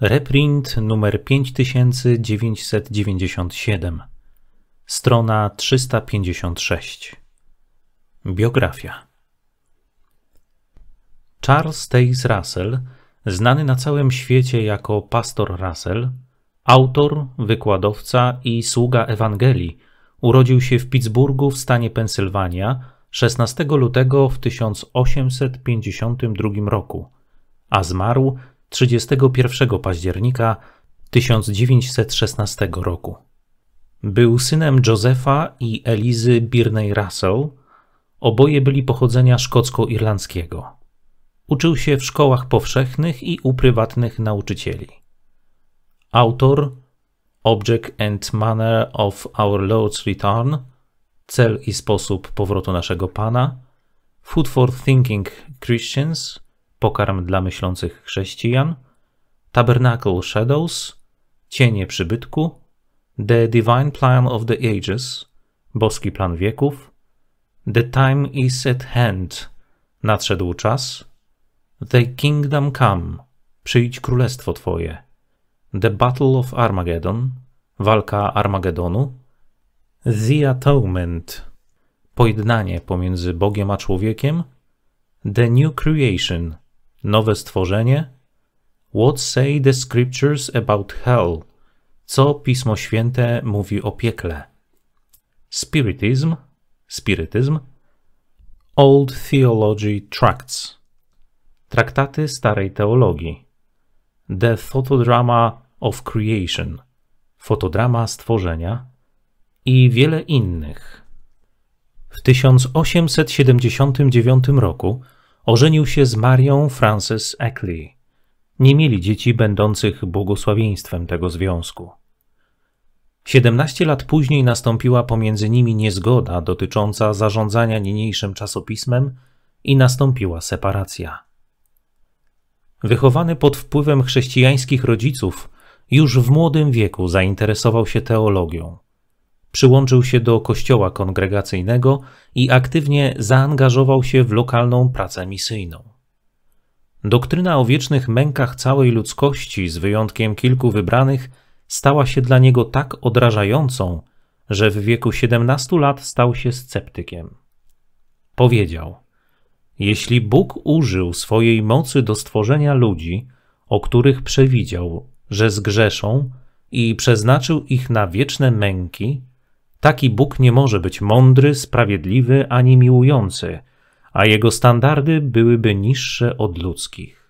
Reprint numer 5997. Strona 356. Biografia. Charles Taze Russell, znany na całym świecie jako pastor Russell, autor, wykładowca i sługa Ewangelii, urodził się w Pittsburghu w stanie Pensylwania 16 lutego w 1852 roku, a zmarł 31 października 1916 roku. Był synem Josefa i Elizy Birney Russell. Oboje byli pochodzenia szkocko-irlandzkiego. Uczył się w szkołach powszechnych i u prywatnych nauczycieli. Autor Object and Manner of Our Lord's Return Cel i sposób powrotu naszego Pana Food for Thinking Christians Pokarm dla myślących chrześcijan, Tabernacle Shadows, Cienie przybytku, The Divine Plan of the Ages, Boski plan wieków, The Time is at hand, nadszedł czas, The Kingdom Come, przyjdź królestwo Twoje, The Battle of Armageddon, walka Armagedonu, The Atonement, pojednanie pomiędzy Bogiem a człowiekiem, The New Creation, nowe stworzenie? What say the scriptures about hell? Co Pismo Święte mówi o piekle? Spiritism, spirytyzm, Old Theology Tracts, traktaty starej teologii, The Photodrama of Creation, fotodrama stworzenia i wiele innych. W 1879 roku Ożenił się z Marią Frances Eckley. Nie mieli dzieci będących błogosławieństwem tego związku. 17 lat później nastąpiła pomiędzy nimi niezgoda dotycząca zarządzania niniejszym czasopismem i nastąpiła separacja. Wychowany pod wpływem chrześcijańskich rodziców, już w młodym wieku zainteresował się teologią. Przyłączył się do kościoła kongregacyjnego i aktywnie zaangażował się w lokalną pracę misyjną. Doktryna o wiecznych mękach całej ludzkości, z wyjątkiem kilku wybranych, stała się dla niego tak odrażającą, że w wieku 17 lat stał się sceptykiem. Powiedział: Jeśli Bóg użył swojej mocy do stworzenia ludzi, o których przewidział, że zgrzeszą i przeznaczył ich na wieczne męki, Taki Bóg nie może być mądry, sprawiedliwy ani miłujący, a jego standardy byłyby niższe od ludzkich.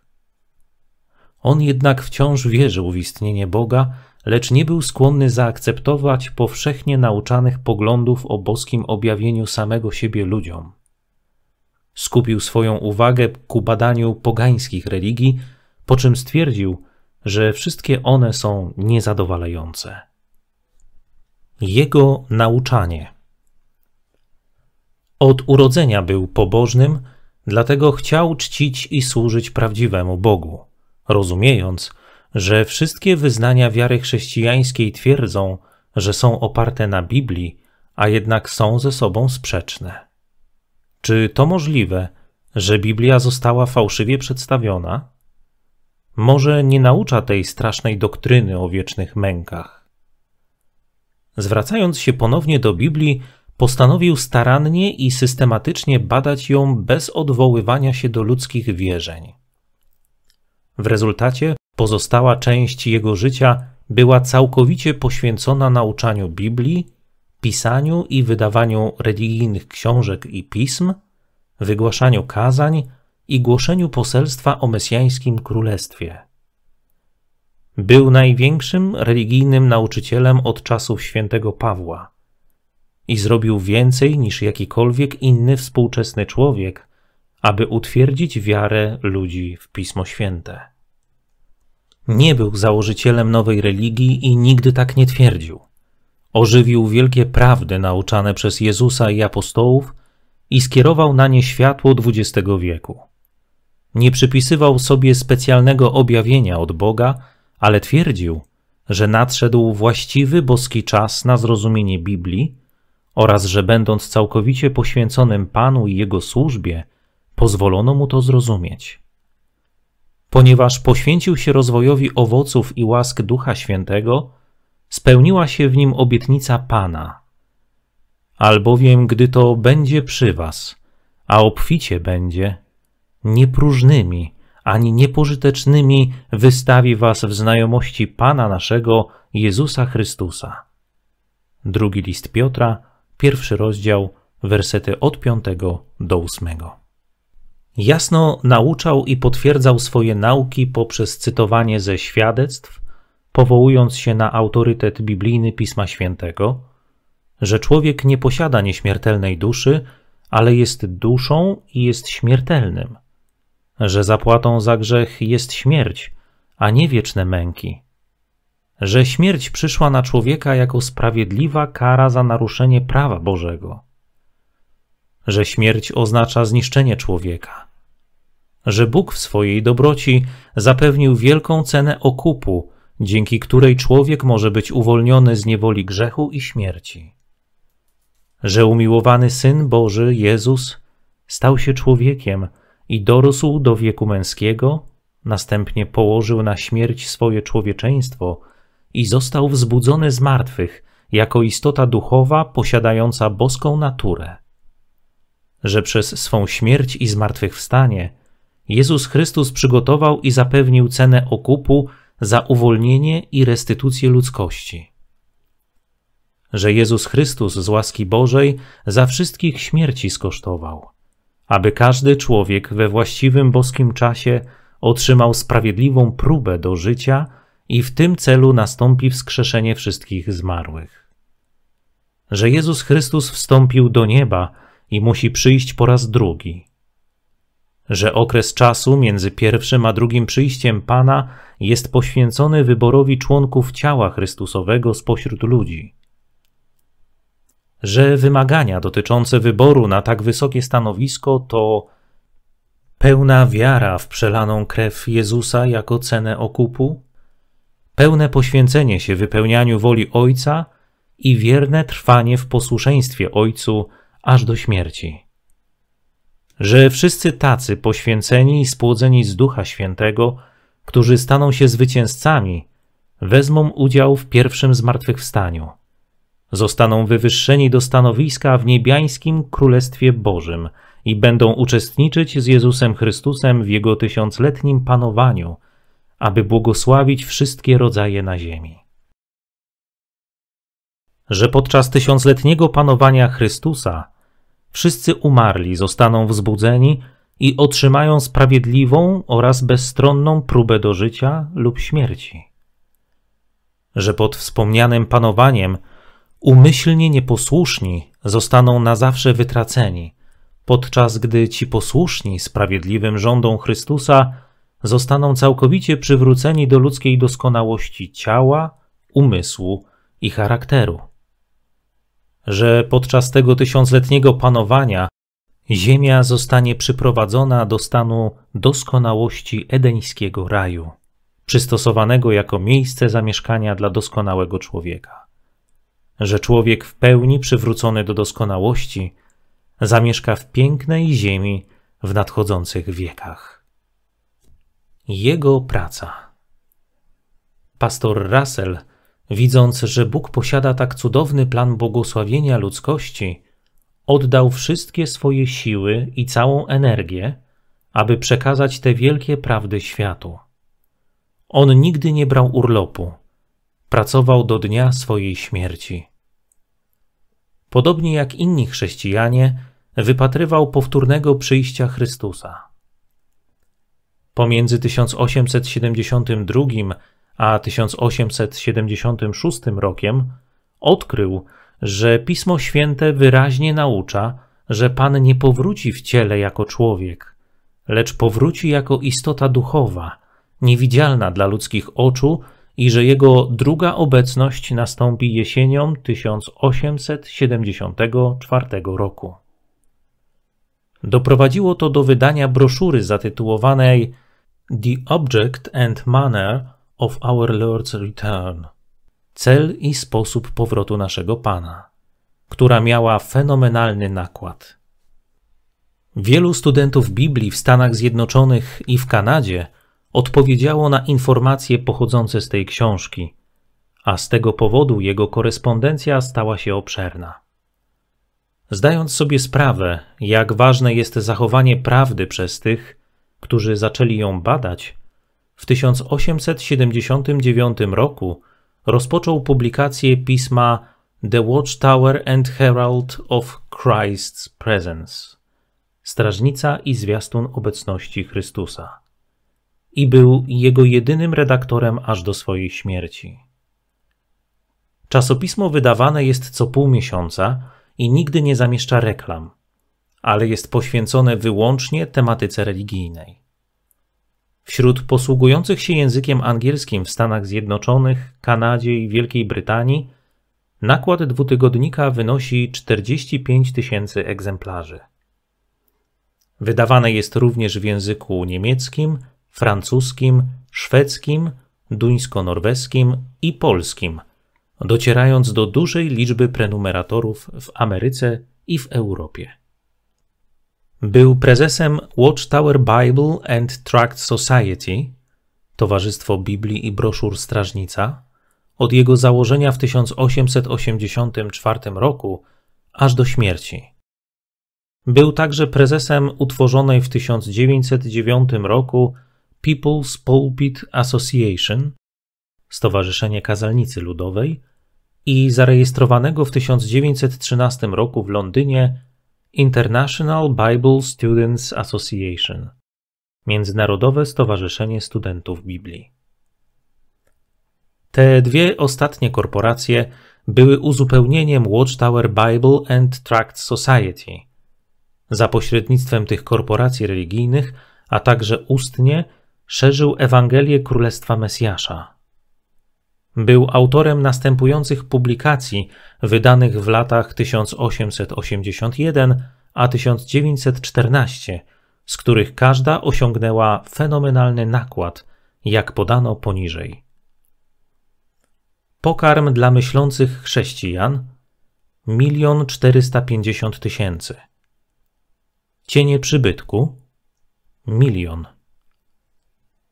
On jednak wciąż wierzył w istnienie Boga, lecz nie był skłonny zaakceptować powszechnie nauczanych poglądów o boskim objawieniu samego siebie ludziom. Skupił swoją uwagę ku badaniu pogańskich religii, po czym stwierdził, że wszystkie one są niezadowalające. Jego nauczanie. Od urodzenia był pobożnym, dlatego chciał czcić i służyć prawdziwemu Bogu, rozumiejąc, że wszystkie wyznania wiary chrześcijańskiej twierdzą, że są oparte na Biblii, a jednak są ze sobą sprzeczne. Czy to możliwe, że Biblia została fałszywie przedstawiona? Może nie naucza tej strasznej doktryny o wiecznych mękach zwracając się ponownie do Biblii, postanowił starannie i systematycznie badać ją bez odwoływania się do ludzkich wierzeń. W rezultacie pozostała część jego życia była całkowicie poświęcona nauczaniu Biblii, pisaniu i wydawaniu religijnych książek i pism, wygłaszaniu kazań i głoszeniu poselstwa o mesjańskim królestwie. Był największym religijnym nauczycielem od czasów świętego Pawła i zrobił więcej niż jakikolwiek inny współczesny człowiek, aby utwierdzić wiarę ludzi w Pismo Święte. Nie był założycielem nowej religii i nigdy tak nie twierdził. Ożywił wielkie prawdy nauczane przez Jezusa i apostołów i skierował na nie światło XX wieku. Nie przypisywał sobie specjalnego objawienia od Boga, ale twierdził, że nadszedł właściwy boski czas na zrozumienie Biblii oraz że będąc całkowicie poświęconym Panu i Jego służbie, pozwolono mu to zrozumieć. Ponieważ poświęcił się rozwojowi owoców i łask Ducha Świętego, spełniła się w nim obietnica Pana. Albowiem, gdy to będzie przy Was, a obficie będzie, niepróżnymi ani niepożytecznymi wystawi was w znajomości Pana naszego Jezusa Chrystusa. Drugi list Piotra, pierwszy rozdział, wersety od 5 do 8. Jasno nauczał i potwierdzał swoje nauki poprzez cytowanie ze świadectw, powołując się na autorytet biblijny Pisma Świętego, że człowiek nie posiada nieśmiertelnej duszy, ale jest duszą i jest śmiertelnym – że zapłatą za grzech jest śmierć, a nie wieczne męki, że śmierć przyszła na człowieka jako sprawiedliwa kara za naruszenie prawa Bożego, że śmierć oznacza zniszczenie człowieka, że Bóg w swojej dobroci zapewnił wielką cenę okupu, dzięki której człowiek może być uwolniony z niewoli grzechu i śmierci, że umiłowany Syn Boży Jezus stał się człowiekiem, i dorósł do wieku męskiego, następnie położył na śmierć swoje człowieczeństwo i został wzbudzony z martwych jako istota duchowa posiadająca boską naturę. Że przez swą śmierć i zmartwychwstanie Jezus Chrystus przygotował i zapewnił cenę okupu za uwolnienie i restytucję ludzkości. Że Jezus Chrystus z łaski Bożej za wszystkich śmierci skosztował aby każdy człowiek we właściwym boskim czasie otrzymał sprawiedliwą próbę do życia i w tym celu nastąpi wskrzeszenie wszystkich zmarłych. Że Jezus Chrystus wstąpił do nieba i musi przyjść po raz drugi. Że okres czasu między pierwszym a drugim przyjściem Pana jest poświęcony wyborowi członków ciała Chrystusowego spośród ludzi że wymagania dotyczące wyboru na tak wysokie stanowisko to pełna wiara w przelaną krew Jezusa jako cenę okupu, pełne poświęcenie się wypełnianiu woli Ojca i wierne trwanie w posłuszeństwie Ojcu aż do śmierci. Że wszyscy tacy poświęceni i spłodzeni z Ducha Świętego, którzy staną się zwycięzcami, wezmą udział w pierwszym zmartwychwstaniu. Zostaną wywyższeni do stanowiska w niebiańskim Królestwie Bożym i będą uczestniczyć z Jezusem Chrystusem w Jego tysiącletnim panowaniu, aby błogosławić wszystkie rodzaje na ziemi. Że podczas tysiącletniego panowania Chrystusa wszyscy umarli zostaną wzbudzeni i otrzymają sprawiedliwą oraz bezstronną próbę do życia lub śmierci. Że pod wspomnianym panowaniem umyślnie nieposłuszni zostaną na zawsze wytraceni, podczas gdy ci posłuszni sprawiedliwym rządom Chrystusa zostaną całkowicie przywróceni do ludzkiej doskonałości ciała, umysłu i charakteru. Że podczas tego tysiącletniego panowania ziemia zostanie przyprowadzona do stanu doskonałości edeńskiego raju, przystosowanego jako miejsce zamieszkania dla doskonałego człowieka że człowiek w pełni przywrócony do doskonałości zamieszka w pięknej ziemi w nadchodzących wiekach. Jego praca. Pastor Russell, widząc, że Bóg posiada tak cudowny plan błogosławienia ludzkości, oddał wszystkie swoje siły i całą energię, aby przekazać te wielkie prawdy światu. On nigdy nie brał urlopu. Pracował do dnia swojej śmierci podobnie jak inni chrześcijanie, wypatrywał powtórnego przyjścia Chrystusa. Pomiędzy 1872 a 1876 rokiem odkrył, że Pismo Święte wyraźnie naucza, że Pan nie powróci w ciele jako człowiek, lecz powróci jako istota duchowa, niewidzialna dla ludzkich oczu i że jego druga obecność nastąpi jesienią 1874 roku. Doprowadziło to do wydania broszury zatytułowanej The Object and Manner of Our Lord's Return Cel i sposób powrotu naszego Pana, która miała fenomenalny nakład. Wielu studentów Biblii w Stanach Zjednoczonych i w Kanadzie odpowiedziało na informacje pochodzące z tej książki, a z tego powodu jego korespondencja stała się obszerna. Zdając sobie sprawę, jak ważne jest zachowanie prawdy przez tych, którzy zaczęli ją badać, w 1879 roku rozpoczął publikację pisma The Watchtower and Herald of Christ's Presence Strażnica i zwiastun obecności Chrystusa i był jego jedynym redaktorem aż do swojej śmierci. Czasopismo wydawane jest co pół miesiąca i nigdy nie zamieszcza reklam, ale jest poświęcone wyłącznie tematyce religijnej. Wśród posługujących się językiem angielskim w Stanach Zjednoczonych, Kanadzie i Wielkiej Brytanii nakład dwutygodnika wynosi 45 tysięcy egzemplarzy. Wydawane jest również w języku niemieckim, francuskim, szwedzkim, duńsko-norweskim i polskim, docierając do dużej liczby prenumeratorów w Ameryce i w Europie. Był prezesem Watchtower Bible and Tract Society, Towarzystwo Biblii i Broszur Strażnica, od jego założenia w 1884 roku aż do śmierci. Był także prezesem utworzonej w 1909 roku People's Pulpit Association, Stowarzyszenie Kazalnicy Ludowej i zarejestrowanego w 1913 roku w Londynie International Bible Students Association, Międzynarodowe Stowarzyszenie Studentów Biblii. Te dwie ostatnie korporacje były uzupełnieniem Watchtower Bible and Tract Society. Za pośrednictwem tych korporacji religijnych, a także ustnie szerzył Ewangelię Królestwa Mesjasza. Był autorem następujących publikacji wydanych w latach 1881 a 1914, z których każda osiągnęła fenomenalny nakład, jak podano poniżej. Pokarm dla myślących chrześcijan milion czterysta pięćdziesiąt tysięcy. Cienie przybytku milion.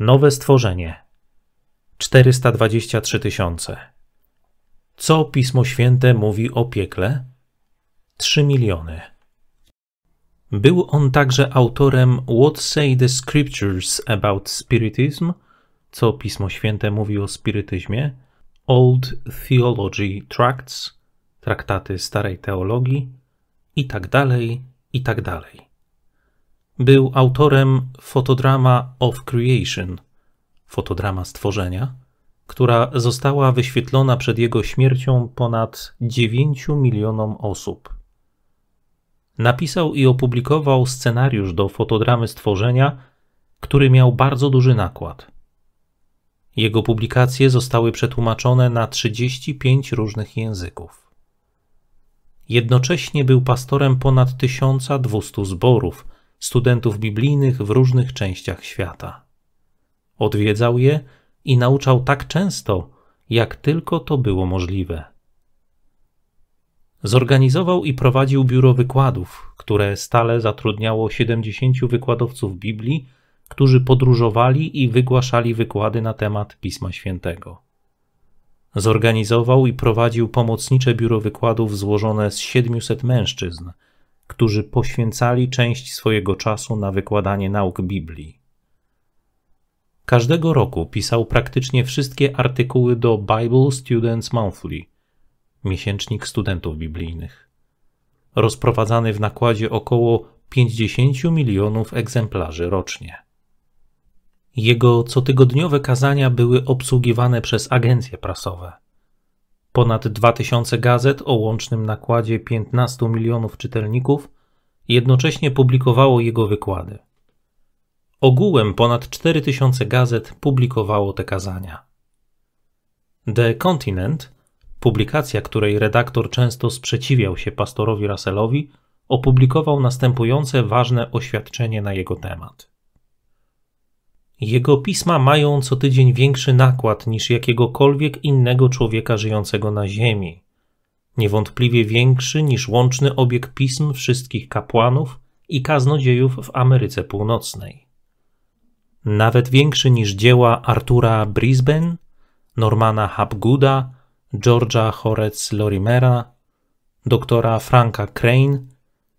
Nowe stworzenie 423 tysiące. Co Pismo Święte mówi o piekle? 3 miliony. Był on także autorem What Say the Scriptures About Spiritism? Co Pismo Święte mówi o spirytyzmie? Old Theology Tracts, traktaty starej teologii i tak dalej, i tak dalej. Był autorem fotodrama of Creation, fotodrama stworzenia, która została wyświetlona przed jego śmiercią ponad 9 milionom osób. Napisał i opublikował scenariusz do fotodramy stworzenia, który miał bardzo duży nakład. Jego publikacje zostały przetłumaczone na 35 różnych języków. Jednocześnie był pastorem ponad 1200 zborów – studentów biblijnych w różnych częściach świata. Odwiedzał je i nauczał tak często, jak tylko to było możliwe. Zorganizował i prowadził biuro wykładów, które stale zatrudniało 70 wykładowców Biblii, którzy podróżowali i wygłaszali wykłady na temat Pisma Świętego. Zorganizował i prowadził pomocnicze biuro wykładów złożone z 700 mężczyzn – którzy poświęcali część swojego czasu na wykładanie nauk Biblii. Każdego roku pisał praktycznie wszystkie artykuły do Bible Students Monthly, miesięcznik studentów biblijnych, rozprowadzany w nakładzie około 50 milionów egzemplarzy rocznie. Jego cotygodniowe kazania były obsługiwane przez agencje prasowe – ponad 2000 gazet o łącznym nakładzie 15 milionów czytelników jednocześnie publikowało jego wykłady. Ogółem ponad 4000 gazet publikowało te kazania. The Continent, publikacja której redaktor często sprzeciwiał się pastorowi Russellowi, opublikował następujące ważne oświadczenie na jego temat. Jego pisma mają co tydzień większy nakład niż jakiegokolwiek innego człowieka żyjącego na Ziemi. Niewątpliwie większy niż łączny obieg pism wszystkich kapłanów i kaznodziejów w Ameryce Północnej. Nawet większy niż dzieła Artura Brisbane, Normana Hapgooda, George'a Horec Lorimera, doktora Franka Crane,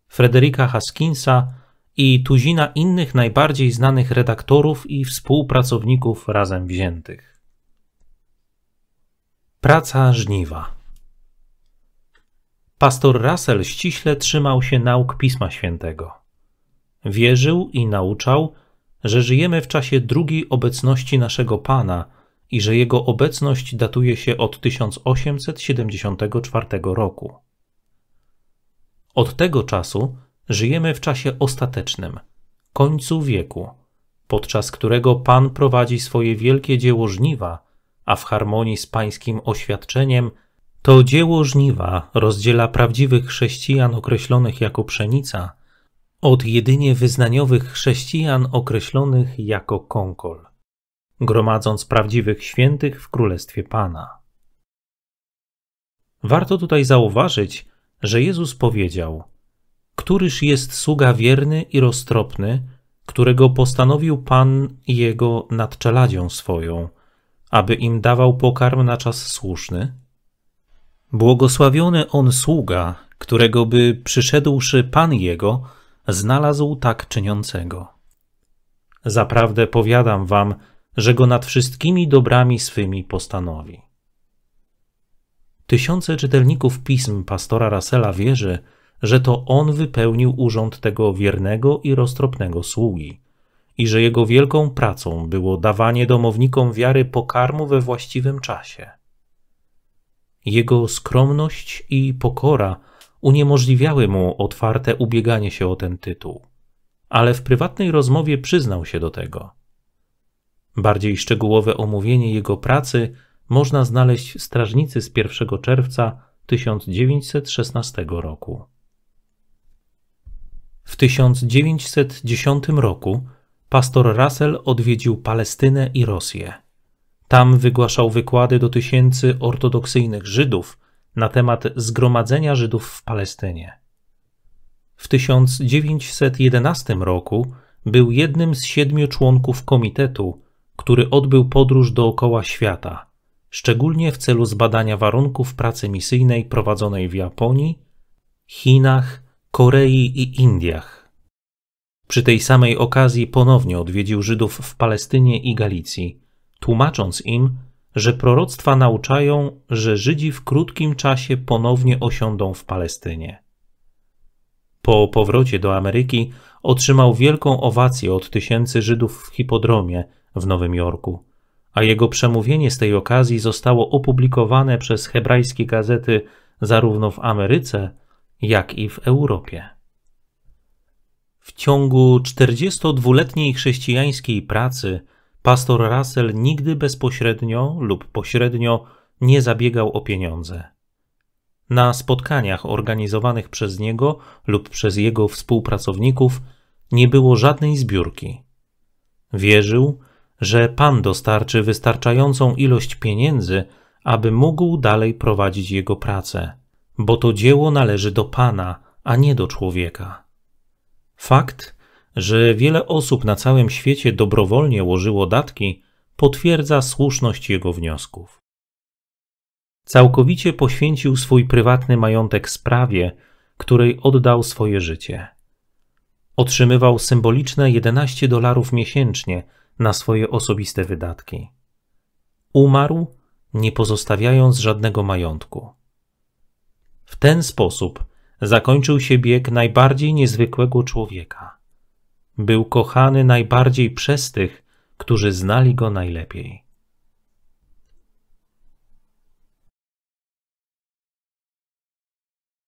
Frederica Haskinsa i tuzina innych najbardziej znanych redaktorów i współpracowników razem wziętych. Praca żniwa. Pastor Russell ściśle trzymał się nauk Pisma Świętego. Wierzył i nauczał, że żyjemy w czasie drugiej obecności naszego Pana i że jego obecność datuje się od 1874 roku. Od tego czasu Żyjemy w czasie ostatecznym, końcu wieku, podczas którego Pan prowadzi swoje wielkie dzieło żniwa, a w harmonii z Pańskim oświadczeniem to dzieło żniwa rozdziela prawdziwych chrześcijan określonych jako pszenica od jedynie wyznaniowych chrześcijan określonych jako konkol, gromadząc prawdziwych świętych w Królestwie Pana. Warto tutaj zauważyć, że Jezus powiedział – Któryż jest sługa wierny i roztropny, którego postanowił Pan jego nad czeladzią swoją, aby im dawał pokarm na czas słuszny? Błogosławiony on sługa, którego by przyszedłszy Pan jego, znalazł tak czyniącego. Zaprawdę powiadam wam, że go nad wszystkimi dobrami swymi postanowi. Tysiące czytelników pism pastora Rasela wierzy, że to on wypełnił urząd tego wiernego i roztropnego sługi i że jego wielką pracą było dawanie domownikom wiary pokarmu we właściwym czasie. Jego skromność i pokora uniemożliwiały mu otwarte ubieganie się o ten tytuł, ale w prywatnej rozmowie przyznał się do tego. Bardziej szczegółowe omówienie jego pracy można znaleźć w strażnicy z 1 czerwca 1916 roku. W 1910 roku pastor Russell odwiedził Palestynę i Rosję. Tam wygłaszał wykłady do tysięcy ortodoksyjnych Żydów na temat zgromadzenia Żydów w Palestynie. W 1911 roku był jednym z siedmiu członków komitetu, który odbył podróż dookoła świata, szczególnie w celu zbadania warunków pracy misyjnej prowadzonej w Japonii, Chinach Korei i Indiach. Przy tej samej okazji ponownie odwiedził Żydów w Palestynie i Galicji, tłumacząc im, że proroctwa nauczają, że Żydzi w krótkim czasie ponownie osiądą w Palestynie. Po powrocie do Ameryki otrzymał wielką owację od tysięcy Żydów w hipodromie w Nowym Jorku, a jego przemówienie z tej okazji zostało opublikowane przez hebrajskie gazety zarówno w Ameryce, jak i w Europie. W ciągu 42-letniej chrześcijańskiej pracy pastor Russell nigdy bezpośrednio lub pośrednio nie zabiegał o pieniądze. Na spotkaniach organizowanych przez niego lub przez jego współpracowników nie było żadnej zbiórki. Wierzył, że Pan dostarczy wystarczającą ilość pieniędzy, aby mógł dalej prowadzić jego pracę bo to dzieło należy do Pana, a nie do człowieka. Fakt, że wiele osób na całym świecie dobrowolnie łożyło datki, potwierdza słuszność jego wniosków. Całkowicie poświęcił swój prywatny majątek sprawie, której oddał swoje życie. Otrzymywał symboliczne 11 dolarów miesięcznie na swoje osobiste wydatki. Umarł, nie pozostawiając żadnego majątku. W ten sposób zakończył się bieg najbardziej niezwykłego człowieka. Był kochany najbardziej przez tych, którzy znali go najlepiej.